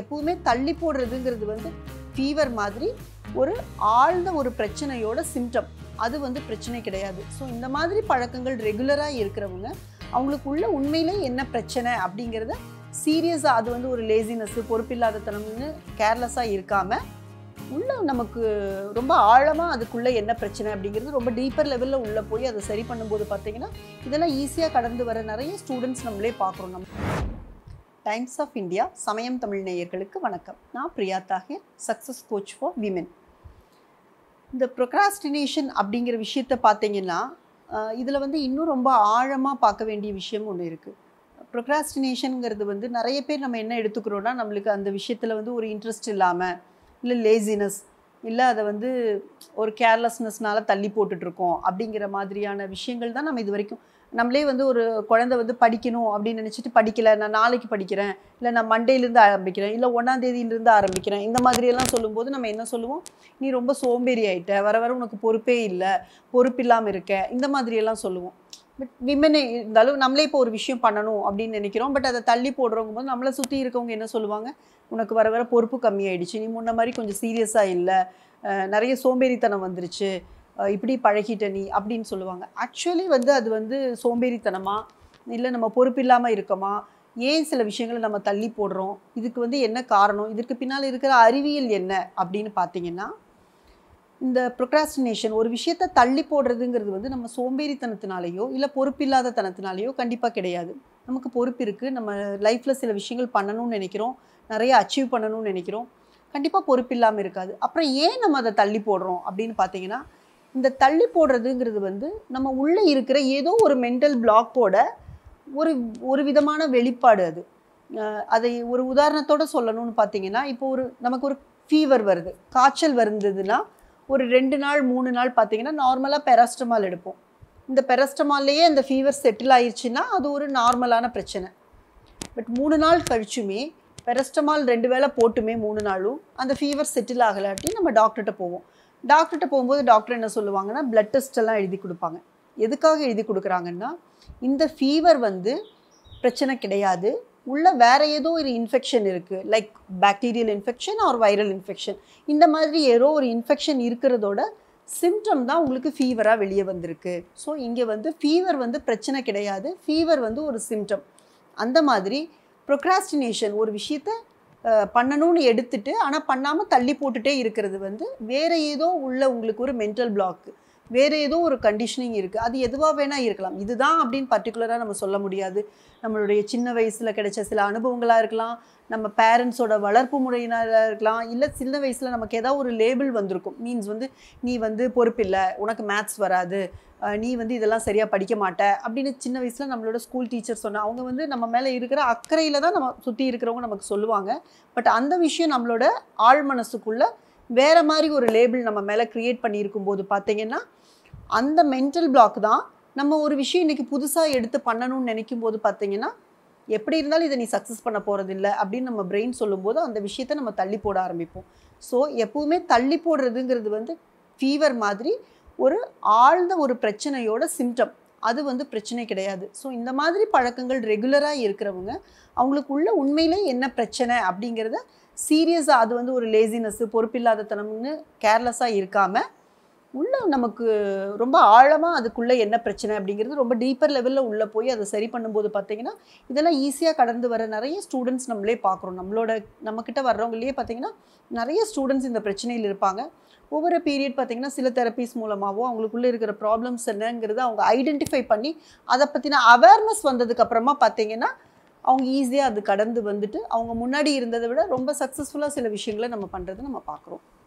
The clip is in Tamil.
எப்பவுமே தள்ளி போடுறதுங்கிறது வந்து ஃபீவர் மாதிரி ஒரு ஆழ்ந்த ஒரு பிரச்சனையோட சிம்டம் அது வந்து பிரச்சனை கிடையாது ஸோ இந்த மாதிரி பழக்கங்கள் ரெகுலராக இருக்கிறவங்க அவங்களுக்குள்ள உண்மையிலே என்ன பிரச்சனை அப்படிங்கிறத சீரியஸாக அது வந்து ஒரு லேசினஸ்ஸு பொறுப்பில்லாதத்தனம்னு கேர்லெஸ்ஸாக இருக்காமல் உள்ள நமக்கு ரொம்ப ஆழமாக அதுக்குள்ளே என்ன பிரச்சனை அப்படிங்கிறது ரொம்ப டீப்பர் லெவலில் உள்ளே போய் அதை சரி பண்ணும்போது பார்த்திங்கன்னா இதெல்லாம் ஈஸியாக கடந்து வர நிறைய ஸ்டூடெண்ட்ஸ் நம்மளே பார்க்குறோம் நம்ம டைம்ஸ் ஆஃப் இந்தியா சமயம் தமிழ் நேயர்களுக்கு வணக்கம் நான் Priya Thaker success coach for women இந்த ப்ரொக்ராஸ்டினேஷன் அப்படிங்கிற விஷயத்த பார்த்தீங்கன்னா இதில் வந்து இன்னும் ரொம்ப ஆழமாக பார்க்க வேண்டிய விஷயம் ஒன்று இருக்குது ப்ரொக்ராஸ்டினேஷனுங்கிறது வந்து நிறைய பேர் நம்ம என்ன எடுத்துக்கிறோன்னா நம்மளுக்கு அந்த விஷயத்தில் வந்து ஒரு இன்ட்ரெஸ்ட் இல்லாமல் இல்லை லேசினஸ் இல்லை அதை வந்து ஒரு கேர்லெஸ்னஸ்னால தள்ளி போட்டுட்ருக்கோம் அப்படிங்கிற மாதிரியான விஷயங்கள் தான் நம்ம இது வரைக்கும் நம்மளே வந்து ஒரு குழந்தை வந்து படிக்கணும் அப்படின்னு நினச்சிட்டு படிக்கலை நான் நாளைக்கு படிக்கிறேன் இல்லை நான் மண்டேலேருந்து ஆரம்பிக்கிறேன் இல்லை தேதியிலேருந்து ஆரம்பிக்கிறேன் இந்த மாதிரியெல்லாம் சொல்லும்போது நம்ம என்ன சொல்லுவோம் நீ ரொம்ப சோம்பேறி ஆகிட்ட வர வர உனக்கு பொறுப்பே இல்லை பொறுப்பு இல்லாமல் இருக்க இந்த மாதிரியெல்லாம் சொல்லுவோம் பட் விமனை இருந்தாலும் நம்மளே இப்போ ஒரு விஷயம் பண்ணணும் அப்படின்னு நினைக்கிறோம் பட் அதை தள்ளி போடுறவங்க போது நம்மளை சுற்றி இருக்கவங்க என்ன சொல்லுவாங்க உனக்கு வர வர பொறுப்பு கம்மியாயிடுச்சு நீ முன்ன மாதிரி கொஞ்சம் சீரியஸாக இல்லை நிறைய சோம்பேறித்தனம் வந்துருச்சு இப்படி பழகிட்ட நீ அப்படின்னு சொல்லுவாங்க ஆக்சுவலி வந்து அது வந்து சோம்பேறித்தனமாக இல்லை நம்ம பொறுப்பில்லாமல் இருக்கோமா ஏன் சில விஷயங்களை நம்ம தள்ளி போடுறோம் இதுக்கு வந்து என்ன காரணம் இதற்கு பின்னால் இருக்கிற அறிவியல் என்ன அப்படின்னு பார்த்தீங்கன்னா இந்த ப்ரொக்ராஸ்டினேஷன் ஒரு விஷயத்தை தள்ளி போடுறதுங்கிறது வந்து நம்ம சோம்பேறித்தனத்தினாலேயோ இல்லை பொறுப்பில்லாத தனத்தினாலேயோ கண்டிப்பாக கிடையாது நமக்கு பொறுப்பு இருக்குது நம்ம லைஃப்பில் சில விஷயங்கள் பண்ணணும்னு நினைக்கிறோம் நிறைய அச்சீவ் பண்ணணும்னு நினைக்கிறோம் கண்டிப்பாக இல்லாமல் இருக்காது அப்புறம் ஏன் நம்ம அதை தள்ளி போடுறோம் அப்படின்னு பார்த்தீங்கன்னா இந்த தள்ளி போடுறதுங்கிறது வந்து நம்ம உள்ளே இருக்கிற ஏதோ ஒரு மென்டல் பிளாக்கோட ஒரு ஒரு விதமான வெளிப்பாடு அது அதை ஒரு உதாரணத்தோட சொல்லணும்னு பார்த்தீங்கன்னா இப்போ ஒரு நமக்கு ஒரு ஃபீவர் வருது காய்ச்சல் வருந்ததுன்னா ஒரு ரெண்டு நாள் மூணு நாள் பார்த்தீங்கன்னா நார்மலாக பெராஸ்டமால் எடுப்போம் இந்த பெராஸ்டமால்லையே அந்த ஃபீவர் செட்டில் ஆயிடுச்சுன்னா அது ஒரு நார்மலான பிரச்சனை பட் மூணு நாள் கழிச்சுமே பெரஸ்டமால் ரெண்டு வேளை போட்டுமே மூணு நாளும் அந்த ஃபீவர் செட்டில் ஆகலாட்டி நம்ம டாக்டர்கிட்ட போவோம் டாக்டர்கிட்ட போகும்போது டாக்டர் என்ன சொல்லுவாங்கன்னா ப்ளட் டெஸ்ட்டெல்லாம் எழுதி கொடுப்பாங்க எதுக்காக எழுதி கொடுக்குறாங்கன்னா இந்த ஃபீவர் வந்து பிரச்சனை கிடையாது உள்ள வேறு ஏதோ ஒரு இன்ஃபெக்ஷன் இருக்குது like bacterial infection or viral infection இந்த மாதிரி ஏதோ ஒரு இன்ஃபெக்ஷன் இருக்கிறதோட சிம்டம் தான் உங்களுக்கு ஃபீவராக வெளியே வந்திருக்கு ஸோ இங்கே வந்து ஃபீவர் வந்து பிரச்சனை கிடையாது ஃபீவர் வந்து ஒரு சிம்டம் அந்த மாதிரி ப்ரொக்ராஸ்டினேஷன் ஒரு விஷயத்தை பண்ணணும்னு எடுத்துட்டு ஆனால் பண்ணாமல் தள்ளி போட்டுகிட்டே இருக்கிறது வந்து வேறு ஏதோ உள்ள உங்களுக்கு ஒரு மென்டல் பிளாக்கு வேறு ஏதோ ஒரு கண்டிஷனிங் இருக்குது அது எதுவாக வேணால் இருக்கலாம் இதுதான் அப்படின்னு பர்டிகுலராக நம்ம சொல்ல முடியாது நம்மளுடைய சின்ன வயசில் கிடைச்ச சில அனுபவங்களாக இருக்கலாம் நம்ம பேரண்ட்ஸோட வளர்ப்பு முறையினராக இருக்கலாம் இல்லை சின்ன வயசில் நமக்கு ஏதாவது ஒரு லேபிள் வந்திருக்கும் மீன்ஸ் வந்து நீ வந்து பொறுப்பில்லை உனக்கு மேத்ஸ் வராது நீ வந்து இதெல்லாம் சரியாக படிக்க மாட்ட அப்படின்னு சின்ன வயசில் நம்மளோட ஸ்கூல் டீச்சர் சொன்ன அவங்க வந்து நம்ம மேலே இருக்கிற அக்கறையில் தான் நம்ம சுற்றி இருக்கிறவங்க நமக்கு சொல்லுவாங்க பட் அந்த விஷயம் நம்மளோட ஆழ்மனசுக்குள்ளே வேறு மாதிரி ஒரு லேபிள் நம்ம மேலே க்ரியேட் பண்ணியிருக்கும் போது பார்த்திங்கன்னா அந்த மென்டல் பிளாக் தான் நம்ம ஒரு விஷயம் இன்றைக்கி புதுசாக எடுத்து பண்ணணும்னு நினைக்கும் போது பார்த்திங்கன்னா எப்படி இருந்தாலும் இதை நீ சக்ஸஸ் பண்ண போகிறதில்ல அப்படின்னு நம்ம பிரெயின் சொல்லும்போது அந்த விஷயத்தை நம்ம தள்ளி போட ஆரம்பிப்போம் ஸோ எப்போவுமே தள்ளி போடுறதுங்கிறது வந்து ஃபீவர் மாதிரி ஒரு ஆழ்ந்த ஒரு பிரச்சனையோட சிம்டம் அது வந்து பிரச்சனை கிடையாது ஸோ இந்த மாதிரி பழக்கங்கள் ரெகுலராக இருக்கிறவங்க அவங்களுக்கு உள்ள உண்மையிலே என்ன பிரச்சனை அப்படிங்கிறத சீரியஸாக அது வந்து ஒரு லேசினஸ்ஸு பொறுப்பில்லாதத்தனம்னு கேர்லெஸ்ஸாக இருக்காமல் உள்ள நமக்கு ரொம்ப ஆழமாக அதுக்குள்ளே என்ன பிரச்சனை அப்படிங்கிறது ரொம்ப டீப்பர் லெவலில் உள்ளே போய் அதை சரி பண்ணும்போது பார்த்தீங்கன்னா இதெல்லாம் ஈஸியாக கடந்து வர நிறைய ஸ்டூடெண்ட்ஸ் நம்மளே பார்க்குறோம் நம்மளோட நம்மக்கிட்ட வர்றவங்களையே பார்த்தீங்கன்னா நிறைய ஸ்டூடெண்ட்ஸ் இந்த பிரச்சனையில் இருப்பாங்க ஒவ்வொரு பீரியட் பார்த்திங்கன்னா சில தெரப்பீஸ் மூலமாகவோ அவங்களுக்குள்ளே இருக்கிற ப்ராப்ளம்ஸ் என்னங்கிறத அவங்க ஐடென்டிஃபை பண்ணி அதை பற்றின அவேர்னஸ் வந்ததுக்கப்புறமா பார்த்திங்கன்னா அவங்க ஈஸியாக அது கடந்து வந்துட்டு அவங்க முன்னாடி இருந்ததை விட ரொம்ப சக்ஸஸ்ஃபுல்லாக சில விஷயங்களை நம்ம பண்ணுறது நம்ம பார்க்குறோம்